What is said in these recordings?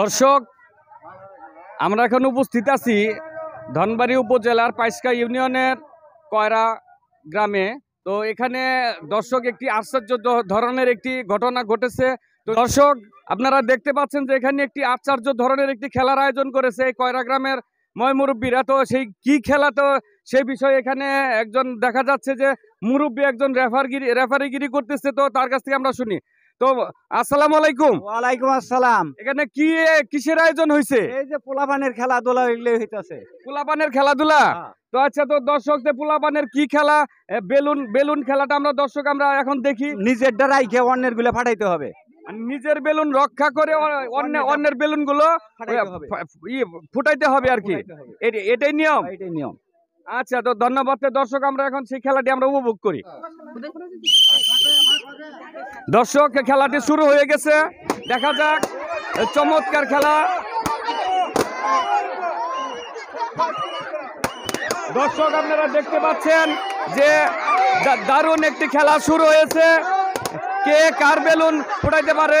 দর্শক আমরা এখন উপস্থিত আছি ধনবাড়ি উপজেলার পাইসকা ইউনিয়নের কয়রা গ্রামে তো এখানে দর্শক একটি আশ্চর্য ধরনের একটি ঘটনা ঘটেছে তো দর্শক আপনারা দেখতে পাচ্ছেন যে এখানে একটি আশ্চর্য ধরনের একটি খেলার আয়োজন করেছে এই কয়রা গ্রামের ময় মুরব্বীরা তো সেই কি খেলা তো সেই বিষয়ে এখানে একজন দেখা যাচ্ছে যে মুরব্বী একজন রেফারগিরি রেফারিগিরি করতেছে তো তার কাছ থেকে আমরা শুনি তো আলাইকুম ওয়ালাইকুম আসসালাম এখানে কি কিসের আয়োজন হয়েছে এই যে পোলাপানের খেলাধুলা হইতেছে পোলাপানের খেলাধুলা হ্যাঁ। তো আচ্ছা তো পোলাপানের কি খেলা বেলুন বেলুন খেলাটা আমরা দর্শক আমরা এখন দেখি নিজের ডারাই খেয়ে অন্যের গুলো ফাটাইতে হবে মানে নিজের বেলুন রক্ষা করে অন্য অন্যের বেলুন গুলো ইয়ে, ফুটাইতে হবে আর কি এটাই নিয়ম এটাই নিয়ম আচ্ছা তো ধন্যবাদ দর্শক আমরা এখন সেই খেলাটি আমরা উপভোগ করি দর্শক খেলাটি শুরু হয়ে গেছে দেখা যাক চমৎকার খেলা দর্শক আপনারা দেখতে পাচ্ছেন যে দারুণ একটি খেলা শুরু হয়েছে কে কার বেলুন ফুটাইতে পারে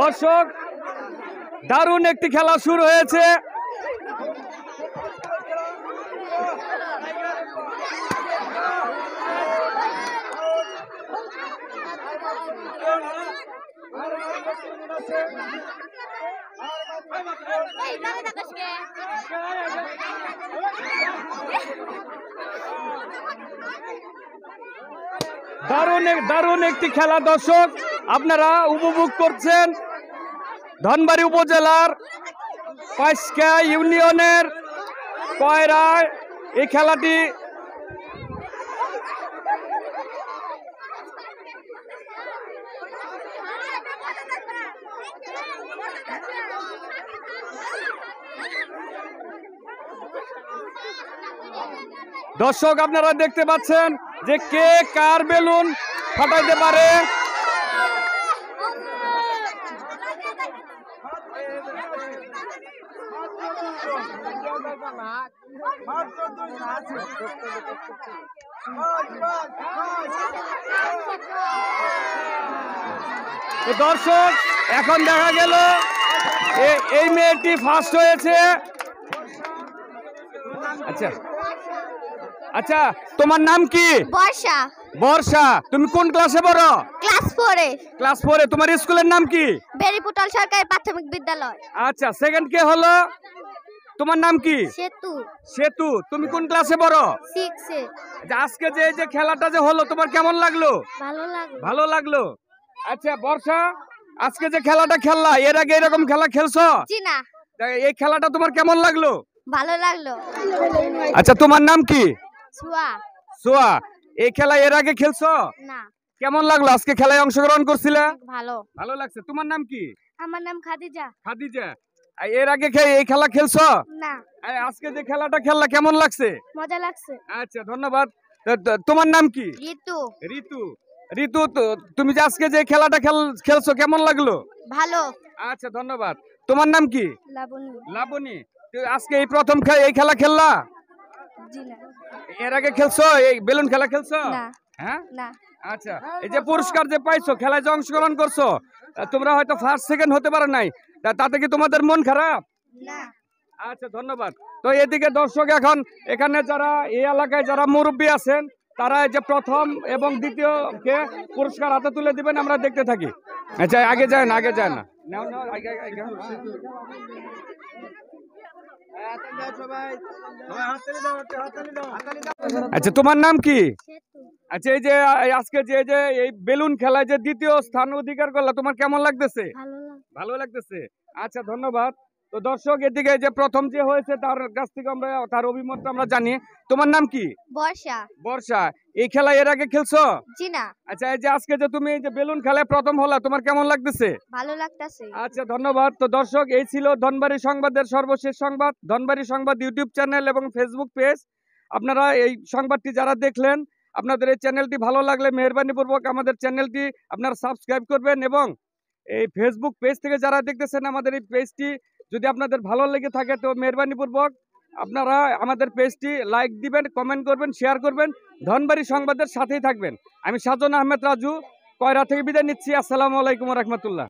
দর্শক দারুণ একটি খেলা শুরু হয়েছে দারুণ দারুণ একটি খেলা দর্শক আপনারা উপভোগ করছেন ধনবাড়ি উপজেলার পাইসকা ইউনিয়নের কয়রায় এই খেলাটি দর্শক আপনারা দেখতে পাচ্ছেন যে কে কার বেলুন ফাটাইতে পারে দর্শক এখন দেখা গেল এই মেয়েটি ফার্স্ট হয়েছে আচ্ছা আচ্ছা তোমার নাম কি বর্ষা বর্ষা তুমি কোন ক্লাসে পড়ো ক্লাস ফোরে ক্লাস ফোরে তোমার স্কুলের নাম কি বেরিপুটাল সরকারি প্রাথমিক বিদ্যালয় আচ্ছা সেকেন্ড কে হলো তোমার নাম কি সেতু সেতু তুমি কোন ক্লাসে পড়ো সিক্সে আচ্ছা, আজকে যে যে খেলাটা যে হলো তোমার কেমন লাগলো ভালো লাগলো ভালো লাগলো আচ্ছা বর্ষা আজকে যে খেলাটা খেললা এর আগে এরকম খেলা খেলছো জি না এই খেলাটা তোমার কেমন লাগলো ভালো লাগলো আচ্ছা তোমার নাম কি সোয়া এই খেলা এর আগে খেলছো না কেমন লাগলো আজকে খেলায় অংশগ্রহণ করছিলে ভালো ভালো লাগছে তোমার নাম কি আমার নাম খাদিজা খাদিজা এর আগে এই খেলা খেলছো না আজকে যে খেলাটা খেললা কেমন লাগছে মজা লাগছে আচ্ছা ধন্যবাদ তোমার নাম কি ঋতু ঋতু ঋতু তুমি যে আজকে যে খেলাটা খেলছো কেমন লাগলো ভালো আচ্ছা ধন্যবাদ তোমার নাম কি লাবণী লাবণী আজকে এই প্রথম এই খেলা খেললা জি না এর আগে খেলছো এই বেলুন খেলা খেলছো হ্যাঁ আচ্ছা হ্যাঁ, এই যে পুরস্কার যে পাইছো খেলায় যে অংশগ্রহণ করছো তোমরা হয়তো ফার্স্ট সেকেন্ড হতে পারো নাই তাতে কি তোমাদের মন খারাপ আচ্ছা ধন্যবাদ তো এদিকে দর্শক এখন এখানে যারা এই এলাকায় যারা মুরব্বী আছেন তারা যে প্রথম এবং দ্বিতীয়কে পুরস্কার হাতে তুলে দিবেন আমরা দেখতে থাকি আচ্ছা আগে যায় না আগে যায় না আচ্ছা তোমার নাম কি আচ্ছা এই যে আজকে যে যে এই বেলুন খেলায় যে দ্বিতীয় স্থান অধিকার করলা তোমার কেমন লাগতেছে ভালো লাগতেছে আচ্ছা ধন্যবাদ তো দর্শক এদিকে যে প্রথম যে হয়েছে তার কাছ থেকে আমরা তার অভিমত আমরা জানি তোমার নাম কি বর্ষা বর্ষা এই খেলা এর আগে খেলছো জি না আচ্ছা এই যে আজকে যে তুমি এই যে বেলুন খেলায় প্রথম হলো তোমার কেমন লাগতেছে ভালো লাগতেছে আচ্ছা ধন্যবাদ তো দর্শক এই ছিল ধনবাড়ি সংবাদের সর্বশেষ সংবাদ ধনবাড়ি সংবাদ ইউটিউব চ্যানেল এবং ফেসবুক পেজ আপনারা এই সংবাদটি যারা দেখলেন আপনাদের এই চ্যানেলটি ভালো লাগলে পূর্বক আমাদের চ্যানেলটি আপনারা সাবস্ক্রাইব করবেন এবং এই ফেসবুক পেজ থেকে যারা দেখতেছেন আমাদের এই পেজটি যদি আপনাদের ভালো লেগে থাকে তো মেহরবানিপূর্বক আপনারা আমাদের পেজটি লাইক দিবেন কমেন্ট করবেন শেয়ার করবেন ধনবাড়ি সংবাদের সাথেই থাকবেন আমি সাজন আহমেদ রাজু কয়রা থেকে বিদায় নিচ্ছি আসসালামু আলাইকুম রহমতুল্লাহ